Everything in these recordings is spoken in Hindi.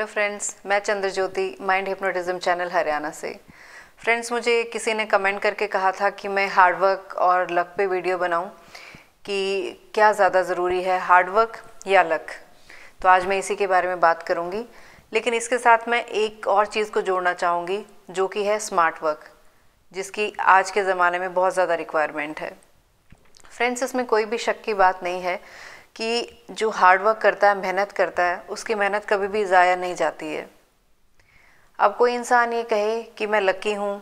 हेलो फ्रेंड्स मैं Chandrajyoti mind hypnotism channel Haryana से फ्रेंड्स मुझे किसी ने कमेंट करके कहा था कि मैं हार्डवर्क और लक पे वीडियो बनाऊं कि क्या ज़्यादा ज़रूरी है हार्डवर्क या लक तो आज मैं इसी के बारे में बात करूंगी लेकिन इसके साथ मैं एक और चीज़ को जोड़ना चाहूँगी जो कि है स्मार्ट वर्क जिसकी आज के ज़माने में बहुत ज़्यादा रिक्वायरमेंट है फ्रेंड्स इसमें कोई भी शक की बात नहीं है कि जो हार्डवर्क करता है मेहनत करता है उसकी मेहनत कभी भी ज़ाया नहीं जाती है अब कोई इंसान ये कहे कि मैं लकी हूँ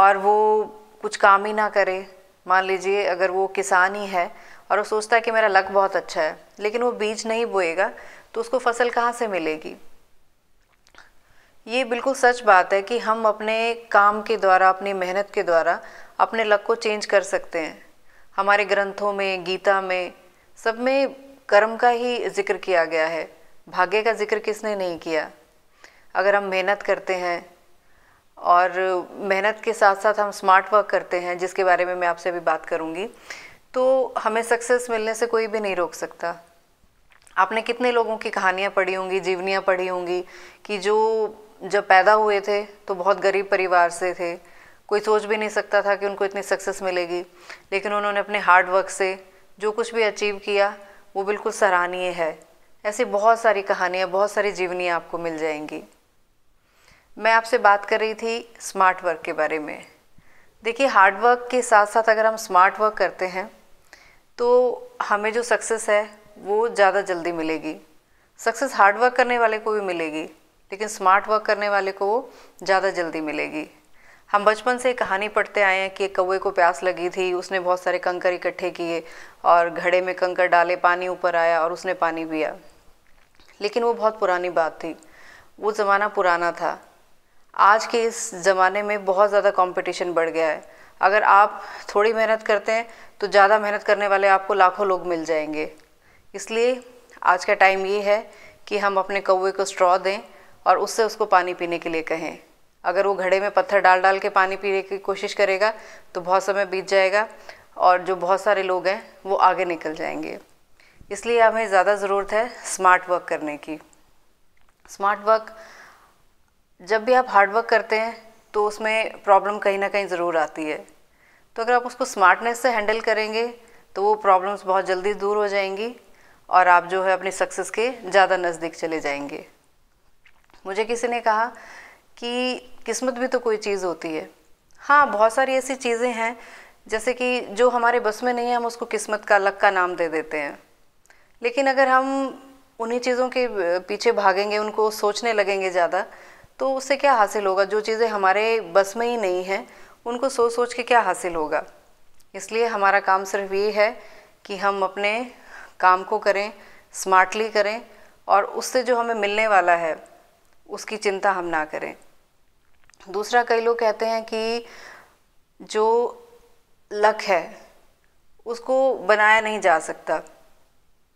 और वो कुछ काम ही ना करे मान लीजिए अगर वो किसान ही है और वो सोचता है कि मेरा लक बहुत अच्छा है लेकिन वो बीज नहीं बोएगा तो उसको फसल कहाँ से मिलेगी ये बिल्कुल सच बात है कि हम अपने काम के द्वारा अपनी मेहनत के द्वारा अपने लक को चेंज कर सकते हैं हमारे ग्रंथों में गीता में सब में कर्म का ही जिक्र किया गया है भाग्य का जिक्र किसने नहीं किया अगर हम मेहनत करते हैं और मेहनत के साथ साथ हम स्मार्ट वर्क करते हैं जिसके बारे में मैं आपसे अभी बात करूँगी तो हमें सक्सेस मिलने से कोई भी नहीं रोक सकता आपने कितने लोगों की कहानियाँ पढ़ी होंगी जीवनियाँ पढ़ी होंगी कि जो जब पैदा हुए थे तो बहुत गरीब परिवार से थे कोई सोच भी नहीं सकता था कि उनको इतनी सक्सेस मिलेगी लेकिन उन्होंने अपने हार्ड वर्क से जो कुछ भी अचीव किया वो बिल्कुल सराहनीय है ऐसी बहुत सारी कहानियाँ बहुत सारी जीवनियाँ आपको मिल जाएंगी मैं आपसे बात कर रही थी स्मार्ट वर्क के बारे में देखिए हार्ड वर्क के साथ साथ अगर हम स्मार्ट वर्क करते हैं तो हमें जो सक्सेस है वो ज़्यादा जल्दी मिलेगी सक्सेस हार्ड वर्क करने वाले को भी मिलेगी लेकिन स्मार्ट वर्क करने वाले को वो ज़्यादा जल्दी मिलेगी हम बचपन से कहानी पढ़ते आए हैं कि एक कौए को प्यास लगी थी उसने बहुत सारे कंकर इकट्ठे किए और घड़े में कंकर डाले पानी ऊपर आया और उसने पानी पिया लेकिन वो बहुत पुरानी बात थी वो ज़माना पुराना था आज के इस ज़माने में बहुत ज़्यादा कंपटीशन बढ़ गया है अगर आप थोड़ी मेहनत करते हैं तो ज़्यादा मेहनत करने वाले आपको लाखों लोग मिल जाएंगे इसलिए आज का टाइम ये है कि हम अपने कौए को स्ट्रॉ दें और उससे उसको पानी पीने के लिए कहें अगर वो घड़े में पत्थर डाल डाल के पानी पीने की कोशिश करेगा तो बहुत समय बीत जाएगा और जो बहुत सारे लोग हैं वो आगे निकल जाएंगे इसलिए हमें ज़्यादा ज़रूरत है स्मार्ट वर्क करने की स्मार्ट वर्क जब भी आप हार्ड वर्क करते हैं तो उसमें प्रॉब्लम कहीं ना कहीं ज़रूर आती है तो अगर आप उसको स्मार्टनेस से हैंडल करेंगे तो वो प्रॉब्लम्स बहुत जल्दी दूर हो जाएंगी और आप जो है अपनी सक्सेस के ज़्यादा नज़दीक चले जाएंगे मुझे किसी ने कहा कि किस्मत भी तो कोई चीज़ होती है हाँ बहुत सारी ऐसी चीज़ें हैं जैसे कि जो हमारे बस में नहीं है हम उसको किस्मत का लक का नाम दे देते हैं लेकिन अगर हम उन्हीं चीज़ों के पीछे भागेंगे उनको सोचने लगेंगे ज़्यादा तो उससे क्या हासिल होगा जो चीज़ें हमारे बस में ही नहीं हैं उनको सोच सोच के क्या हासिल होगा इसलिए हमारा काम सिर्फ ये है कि हम अपने काम को करें स्मार्टली करें और उससे जो हमें मिलने वाला है उसकी चिंता हम ना करें दूसरा कई लोग कहते हैं कि जो लक है उसको बनाया नहीं जा सकता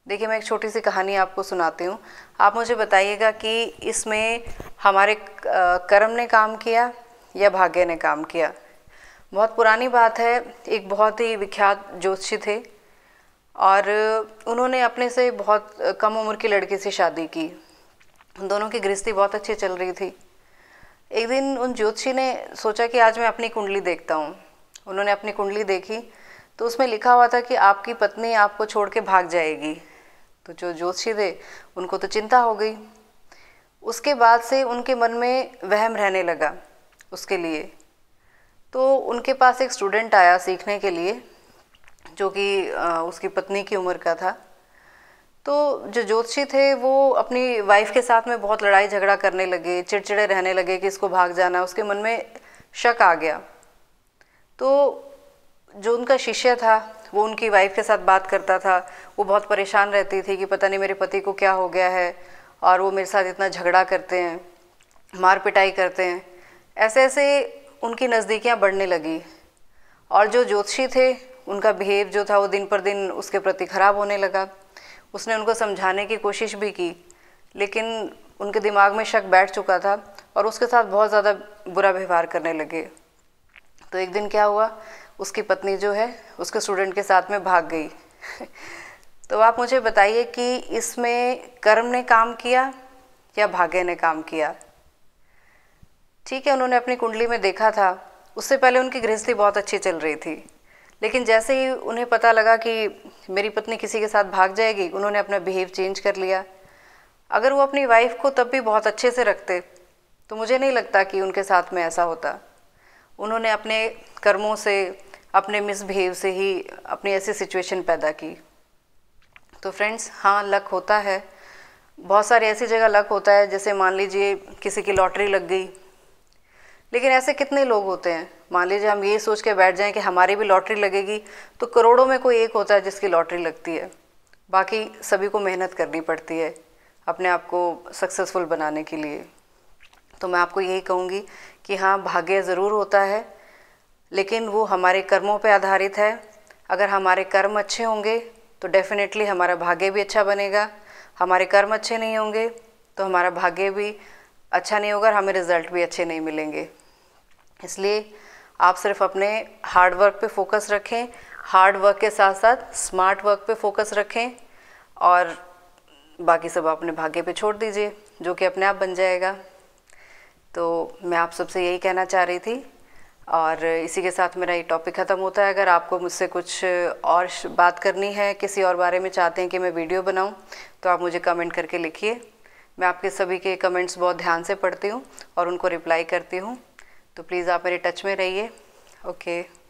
देखिए मैं एक छोटी सी कहानी आपको सुनाती हूँ आप मुझे बताइएगा कि इसमें हमारे कर्म ने काम किया या भाग्य ने काम किया बहुत पुरानी बात है एक बहुत ही विख्यात ज्योतिषी थे और उन्होंने अपने से बहुत कम उम्र की लड़की से शादी की दोनों की गृहस्थी बहुत अच्छी चल रही थी एक दिन उन ज्योतिषी ने सोचा कि आज मैं अपनी कुंडली देखता हूँ उन्होंने अपनी कुंडली देखी तो उसमें लिखा हुआ था कि आपकी पत्नी आपको छोड़ के भाग जाएगी तो जो ज्योतिषी थे उनको तो चिंता हो गई उसके बाद से उनके मन में वहम रहने लगा उसके लिए तो उनके पास एक स्टूडेंट आया सीखने के लिए जो कि उसकी पत्नी की उम्र का था तो जो ज्योतिषी थे वो अपनी वाइफ के साथ में बहुत लड़ाई झगड़ा करने लगे चिड़चिड़े रहने लगे कि इसको भाग जाना है उसके मन में शक आ गया तो जो उनका शिष्य था वो उनकी वाइफ के साथ बात करता था वो बहुत परेशान रहती थी कि पता नहीं मेरे पति को क्या हो गया है और वो मेरे साथ इतना झगड़ा करते हैं मार पिटाई करते हैं ऐसे ऐसे उनकी नज़दीकियाँ बढ़ने लगी और जो ज्योतिषी थे उनका बिहेव जो था वो दिन पर दिन उसके प्रति ख़राब होने लगा उसने उनको समझाने की कोशिश भी की लेकिन उनके दिमाग में शक बैठ चुका था और उसके साथ बहुत ज़्यादा बुरा व्यवहार करने लगे तो एक दिन क्या हुआ उसकी पत्नी जो है उसके स्टूडेंट के साथ में भाग गई तो आप मुझे बताइए कि इसमें कर्म ने काम किया या भाग्य ने काम किया ठीक है उन्होंने अपनी कुंडली में देखा था उससे पहले उनकी गृहस्थी बहुत अच्छी चल रही थी लेकिन जैसे ही उन्हें पता लगा कि मेरी पत्नी किसी के साथ भाग जाएगी उन्होंने अपना बिहेव चेंज कर लिया अगर वो अपनी वाइफ को तब भी बहुत अच्छे से रखते तो मुझे नहीं लगता कि उनके साथ में ऐसा होता उन्होंने अपने कर्मों से अपने मिसबिहेव से ही अपनी ऐसी सिचुएशन पैदा की तो फ्रेंड्स हाँ लक होता है बहुत सारी ऐसी जगह लक होता है जैसे मान लीजिए किसी की लॉटरी लग गई लेकिन ऐसे कितने लोग होते हैं मान लीजिए हम ये सोच के बैठ जाएं कि हमारी भी लॉटरी लगेगी तो करोड़ों में कोई एक होता है जिसकी लॉटरी लगती है बाकी सभी को मेहनत करनी पड़ती है अपने आप को सक्सेसफुल बनाने के लिए तो मैं आपको यही कहूँगी कि हाँ भाग्य ज़रूर होता है लेकिन वो हमारे कर्मों पर आधारित है अगर हमारे कर्म अच्छे होंगे तो डेफ़िनेटली हमारा भाग्य भी अच्छा बनेगा हमारे कर्म अच्छे नहीं होंगे तो हमारा भाग्य भी अच्छा नहीं होगा और हमें रिज़ल्ट भी अच्छे नहीं मिलेंगे इसलिए आप सिर्फ अपने हार्ड वर्क पे फोकस रखें हार्ड वर्क के साथ साथ स्मार्ट वर्क पे फोकस रखें और बाकी सब अपने भाग्य पे छोड़ दीजिए जो कि अपने आप बन जाएगा तो मैं आप सबसे यही कहना चाह रही थी और इसी के साथ मेरा ये टॉपिक ख़त्म होता है अगर आपको मुझसे कुछ और बात करनी है किसी और बारे में चाहते हैं कि मैं वीडियो बनाऊं तो आप मुझे कमेंट करके लिखिए मैं आपके सभी के कमेंट्स बहुत ध्यान से पढ़ती हूँ और उनको रिप्लाई करती हूँ तो प्लीज़ आप मेरे टच में रहिए ओके